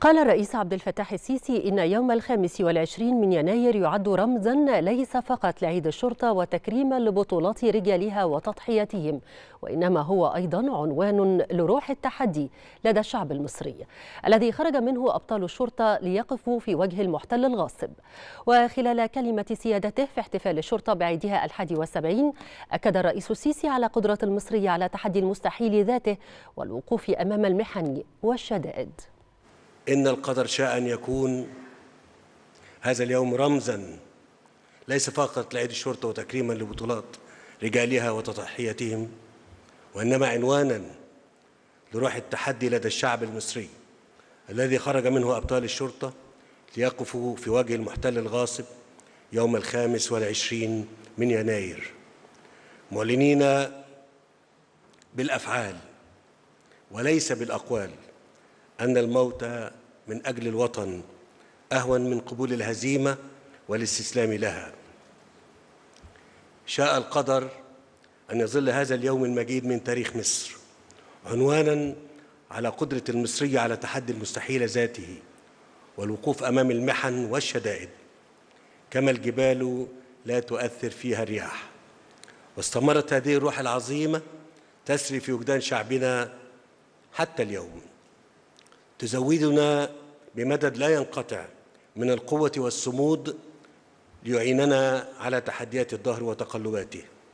قال الرئيس عبد الفتاح السيسي إن يوم الخامس والعشرين من يناير يعد رمزا ليس فقط لعيد الشرطة وتكريما لبطولات رجالها وتضحياتهم وإنما هو أيضا عنوان لروح التحدي لدى الشعب المصري الذي خرج منه أبطال الشرطة ليقفوا في وجه المحتل الغاصب وخلال كلمة سيادته في احتفال الشرطة بعيدها الحادي والسبعين أكد الرئيس السيسي على قدرة المصري على تحدي المستحيل ذاته والوقوف أمام المحن والشدائد إن القدر شاء أن يكون هذا اليوم رمزا ليس فقط لعيد الشرطة وتكريما لبطولات رجالها وتضحيتهم وإنما عنوانا لروح التحدي لدى الشعب المصري الذي خرج منه أبطال الشرطة ليقفوا في وجه المحتل الغاصب يوم الخامس والعشرين من يناير معلنين بالأفعال وليس بالأقوال أن الموت من أجل الوطن أهون من قبول الهزيمة والاستسلام لها شاء القدر أن يظل هذا اليوم المجيد من تاريخ مصر عنوانا على قدرة المصرية على تحدي المستحيل ذاته والوقوف أمام المحن والشدائد كما الجبال لا تؤثر فيها الرياح واستمرت هذه الروح العظيمة تسري في وجدان شعبنا حتى اليوم تزودنا بمدد لا ينقطع من القوة والصمود ليعيننا على تحديات الدهر وتقلباته